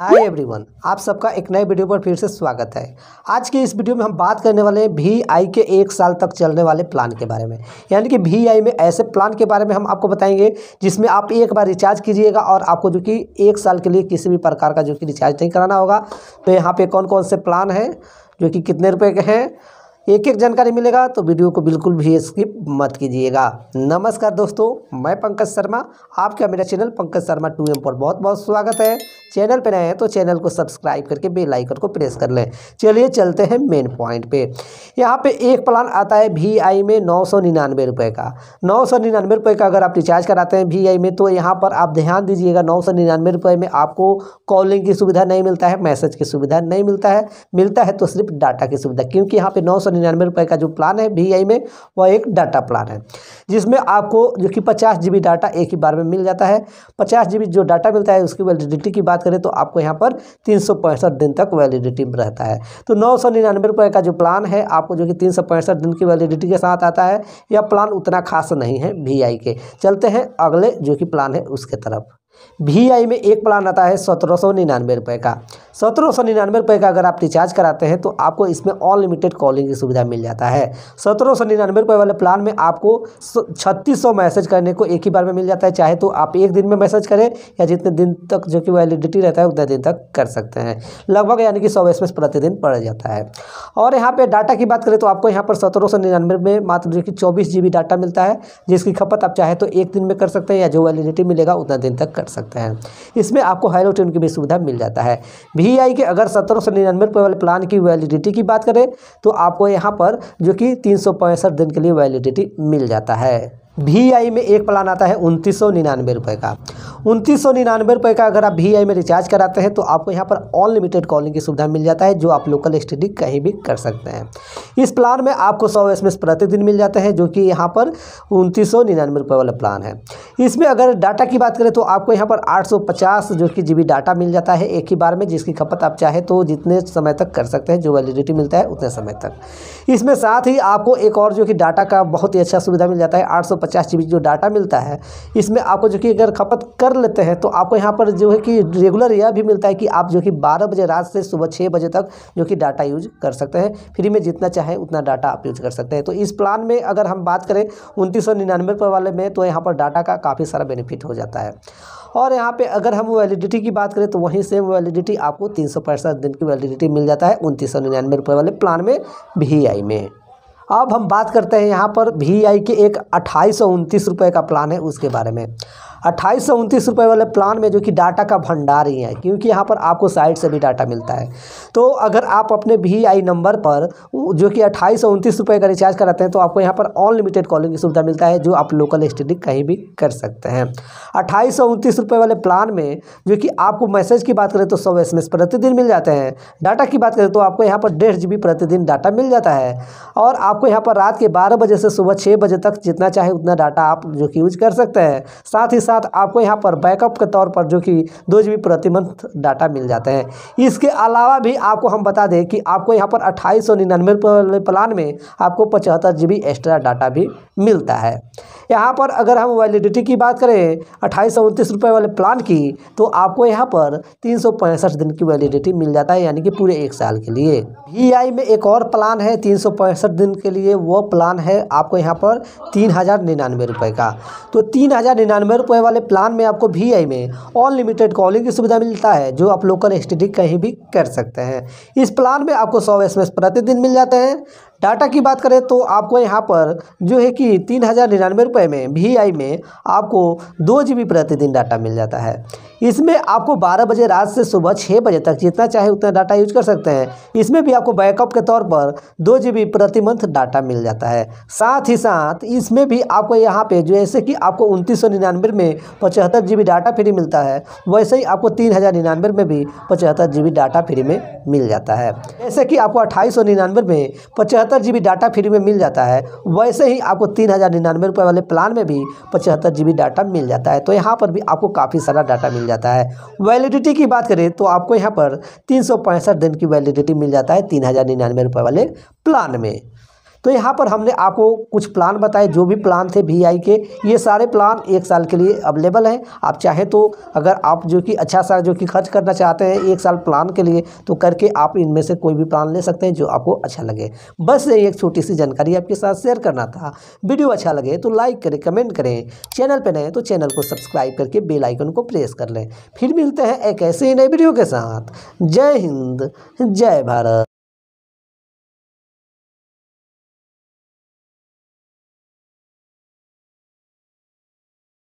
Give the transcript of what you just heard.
hi everyone आप सबका एक नए वीडियो पर फिर से स्वागत है आज के इस वीडियो में हम बात करने वाले हैं वी आई के एक साल तक चलने वाले प्लान के बारे में यानी कि वी आई में ऐसे प्लान के बारे में हम आपको बताएंगे जिसमें आप एक बार रिचार्ज कीजिएगा और आपको जो कि एक साल के लिए किसी भी प्रकार का जो कि रिचार्ज नहीं कराना होगा तो यहाँ पर कौन कौन से प्लान हैं जो कि कितने रुपये के हैं एक एक जानकारी मिलेगा तो वीडियो को बिल्कुल भी स्किप मत कीजिएगा नमस्कार दोस्तों मैं पंकज शर्मा आपका मेरा channel Pankaj Sharma two M पर बहुत बहुत स्वागत है चैनल पर नए हैं तो चैनल को सब्सक्राइब करके बेल आइकन को प्रेस कर लें चलिए चलते हैं मेन पॉइंट पे यहाँ पे एक प्लान आता है वी आई में नौ सौ निन्यानवे रुपये का नौ सौ निन्यानवे रुपये का अगर आप रिचार्ज कराते हैं वी आई में तो यहाँ पर आप ध्यान दीजिएगा नौ सौ निन्यानवे रुपये में आपको कॉलिंग की सुविधा नहीं मिलता है मैसेज की सुविधा नहीं मिलता है मिलता है तो सिर्फ डाटा की सुविधा क्योंकि यहाँ पर नौ सौ निन्यानवे रुपये का जो प्लान है वी में वह एक डाटा प्लान है जिसमें आपको जो कि पचास जी डाटा एक ही बार में मिल जाता है पचास जी जो डाटा मिलता है उसकी वैलिडिटी की बात करें तो आपको यहाँ पर तीन दिन तक वैलिडिटी में रहता है तो नौ रुपये का जो प्लान है आपको जो कि तीन दिन की वैलिडिटी के साथ आता है यह प्लान उतना खास नहीं है वी के चलते हैं अगले जो कि प्लान है उसके तरफ वी आई में एक प्लान आता है सत्रह सौ निन्यानवे रुपये का सत्रह सौ निन्यानवे रुपये का अगर आप रिचार्ज कराते हैं तो आपको इसमें अनलिमिटेड कॉलिंग की सुविधा मिल जाता है सत्रह सौ निन्यानवे रुपये वाले प्लान में आपको छत्तीस सौ मैसेज करने को एक ही बार में मिल जाता है चाहे तो आप एक दिन में मैसेज करें या जितने दिन तक जो कि वैलिडिटी रहता है उतने दिन तक कर सकते हैं लगभग यानी कि सौ एस प्रतिदिन पड़ जाता है और यहाँ पर डाटा की बात करें तो आपको यहाँ पर सत्रह सौ निन्यानवे में मात्र जो कि चौबीस जी बी डाटा मिलता है जिसकी खपत आप चाहे तो एक दिन में कर सकते हैं या जो वैलिडिटी मिलेगा उतना दिन तक कर कर सकते हैं इसमें आपको हाईलोटेन की भी सुविधा मिल जाता है वी के अगर सत्रह सौ निन्यानवे वाले प्लान की वैलिडिटी की बात करें तो आपको यहाँ पर जो कि तीन दिन के लिए वैलिडिटी मिल जाता है वी आई में एक प्लान आता है उनतीस सौ निन्यानवे रुपये का उनतीस सौ निन्यानवे रुपये का अगर आप वी आई में रिचार्ज कराते हैं तो आपको यहाँ पर अनलिमिटेड कॉलिंग की सुविधा मिल जाता है जो आप लोकल स्टडी कहीं भी कर सकते हैं इस प्लान में आपको सौ एस प्रतिदिन मिल जाते हैं जो कि यहाँ पर उनतीस सौ निन्यानवे रुपये वाला प्लान है इसमें अगर डाटा की बात करें तो आपको यहाँ पर आठ सौ पचास जो कि जी बी डाटा मिल जाता है एक ही बार में जिसकी खपत आप चाहे तो जितने समय तक कर सकते हैं जो वैलिडिटी मिलता है उतने समय तक इसमें साथ ही आपको एक और जो कि डाटा का बहुत ही अच्छा सुविधा मिल जाता है आठ सौ पचास जी जो डाटा मिलता है इसमें आपको जो कि अगर खपत कर लेते हैं तो आपको यहाँ पर जो है कि रेगुलर यह भी मिलता है कि आप जो कि बारह बजे रात से सुबह छः बजे तक जो कि डाटा यूज कर सकते हैं फ्री में जितना चाहे उतना डाटा आप यूज कर सकते हैं तो इस प्लान में अगर हम बात करें उनतीस सौ निन्यानवे वाले में तो यहाँ पर डाटा का काफ़ी सारा बेनिफिट हो जाता है और यहाँ पे अगर हम वैलिडिटी की बात करें तो वहीं सेम वैलिडिटी आपको तीन सौ पैंसठ दिन की वैलिडिटी मिल जाता है उनतीस सौ निन्यानवे रुपये वाले प्लान में वी में अब हम बात करते हैं यहाँ पर वी आई के एक अट्ठाईस सौ उनतीस रुपये का प्लान है उसके बारे में अट्ठाईस सौ उनतीस रुपये वाले प्लान में जो कि डाटा का भंडार ही है क्योंकि यहाँ पर आपको साइट से भी डाटा मिलता है तो अगर आप अपने वी आई नंबर पर जो कि अट्ठाईस सौ उनतीस रुपये का रिचार्ज कराते हैं तो आपको यहाँ पर अनलिमिटेड कॉलिंग की सुविधा मिलता है जो आप लोकल स्टडी कहीं भी कर सकते हैं अट्ठाईस सौ उनतीस रुपये वाले प्लान में जो कि आपको मैसेज की बात करें तो सौ एस एम एस प्रतिदिन मिल जाते हैं डाटा की बात करें तो आपको यहाँ पर डेढ़ जी बी प्रतिदिन डाटा मिल जाता है और आपको यहाँ पर रात के बारह बजे से सुबह छः बजे तक जितना चाहे उतना डाटा आप जो कि यूज कर सकते हैं साथ ही साथ साथ आपको यहाँ पर बैकअप के तौर पर जो कि दो जी प्रति मंथ डाटा मिल जाते हैं इसके अलावा भी आपको हम बता दें कि आपको यहाँ पर अट्ठाईस सौ निन्यानवे प्लान में आपको पचहत्तर जी एक्स्ट्रा डाटा भी मिलता है यहाँ पर अगर हम वैलिडिटी की बात करें अट्ठाईस सौ उनतीस रुपये वाले प्लान की तो आपको यहाँ पर तीन सौ पैंसठ दिन की वैलिडिटी मिल जाता है यानी कि पूरे एक साल के लिए वी आई में एक और प्लान है तीन सौ पैंसठ दिन के लिए वो प्लान है आपको यहाँ पर तीन हज़ार निन्यानवे रुपये का तो तीन हज़ार निन्यानवे रुपये वाले प्लान में आपको वी आई में अनलिमिटेड कॉलिंग की सुविधा मिलता है जो आप लोकल एस कहीं भी कर सकते हैं इस प्लान में आपको सौ एस प्रतिदिन मिल जाते हैं टाटा की बात करें तो आपको यहाँ पर जो है कि तीन हज़ार निन्यानवे रुपये में वी में आपको दो जी बी प्रतिदिन डाटा मिल जाता है इसमें आपको 12 बजे रात से सुबह 6 बजे तक जितना चाहे उतना डाटा यूज कर सकते हैं इसमें भी आपको बैकअप के तौर पर दो जी प्रति मंथ डाटा मिल जाता है साथ ही साथ इसमें भी आपको यहाँ पे जैसे कि आपको उनतीस सौ निन्यानवे में पचहत्तर जी डाटा फ्री मिलता है वैसे ही आपको तीन हज़ार निन्यानवे में भी पचहत्तर जी डाटा फ्री में मिल जाता है जैसे कि आपको अट्ठाईस सौ निन्यानवे में पचहत्तर जी डाटा फ्री में मिल जाता है वैसे ही आपको तीन हज़ार निन्यानवे रुपये वाले प्लान में भी पचहत्तर जी डाटा मिल जाता है तो यहाँ पर भी आपको काफ़ी सारा डाटा मिल जाता है जाता है वैलिडिटी की बात करें तो आपको यहाँ पर तीन दिन की वैलिडिटी मिल जाता है तीन हज़ार निन्यानवे वाले प्लान में तो यहाँ पर हमने आपको कुछ प्लान बताए जो भी प्लान थे वी आई के ये सारे प्लान एक साल के लिए अवेलेबल हैं आप चाहें तो अगर आप जो कि अच्छा सा जो कि खर्च करना चाहते हैं एक साल प्लान के लिए तो करके आप इनमें से कोई भी प्लान ले सकते हैं जो आपको अच्छा लगे बस ये एक छोटी सी जानकारी आपके साथ शेयर करना था वीडियो अच्छा लगे तो लाइक करें कमेंट करें चैनल पर नए तो चैनल को सब्सक्राइब करके बेलाइकन को प्रेस कर लें फिर मिलते हैं एक ऐसे ही नए वीडियो के साथ जय हिंद जय भारत